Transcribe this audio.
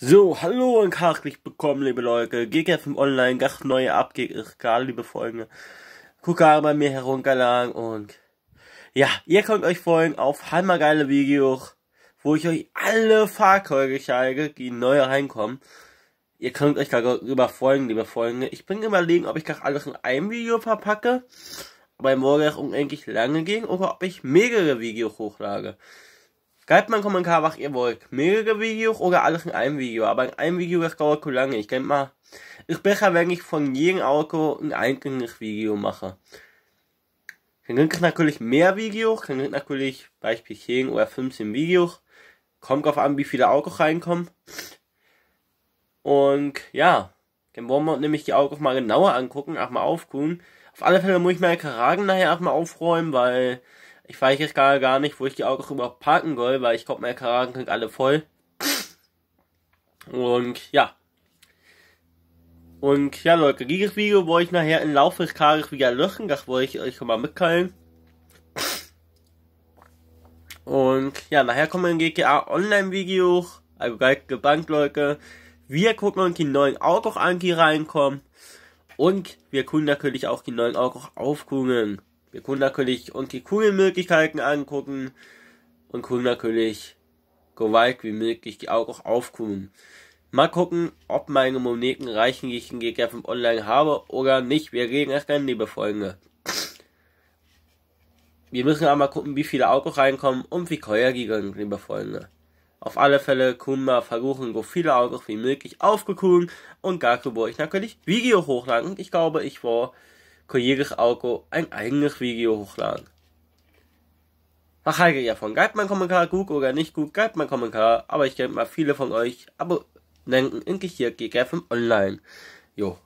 So, hallo und herzlich willkommen, liebe Leute. im Online, ganz neue Update, gerade liebe Folgen. Kuka bei mir herunterladen und ja, ihr könnt euch folgen auf hammergeile Videos, wo ich euch alle Fahrzeuge zeige, die neu reinkommen. Ihr könnt euch darüber folgen, liebe Folgen. Ich bin überlegen, ob ich das alles in einem Video verpacke, weil morgen auch unendlich lange ging, oder ob ich mehrere Videos hochlage. Gebt mal einen Kommentar, was ihr wollt. Mehrere Videos oder alles in einem Video. Aber in einem Video, das dauert zu lange. Ich denke mal, ist besser, wenn ich von jedem Auto ein einzelnes Video mache. Dann gibt es natürlich mehr Videos. Dann gibt es natürlich beispielsweise 10 oder 15 Videos. Kommt drauf an, wie viele Autos reinkommen. Und ja, dann wollen wir nämlich die Autos mal genauer angucken, auch mal aufgucken. Auf alle Fälle muss ich meine Karagen nachher auch mal aufräumen, weil ich weiß jetzt gerade gar nicht, wo ich die Autos überhaupt parken soll, weil ich glaube, meine Karagen sind alle voll. Und ja. Und ja, Leute, dieses Video wollte ich nachher im Laufe des Tages wieder löschen. Das wollte ich euch schon mal mitteilen. Und ja, nachher kommen ein GTA Online Video. Also seid gebannt, Leute. Wir gucken uns die neuen Autos an, die reinkommen. Und wir können natürlich auch die neuen Autos aufgucken. Wir können natürlich uns die Kugelmöglichkeiten angucken und können natürlich so weit wie möglich die Augen auch aufkommen. Mal gucken, ob meine Moneten reichen, die ich in GK5 Online habe oder nicht. Wir reden erst dann, liebe Freunde. Wir müssen aber mal gucken, wie viele Autos reinkommen und wie teuer die sind, liebe Freunde. Auf alle Fälle können wir versuchen, so viele Autos wie möglich aufgekühlt und gar wollte ich natürlich Video hochladen. Ich glaube, ich war kann jedes Auto ein eigenes Video hochladen. Ach, heige ja von, gebt mein Kommentar gut oder nicht gut, gebt mein Kommentar, aber ich denke mal, viele von euch abonnenten in Kirche GGFM online. Jo.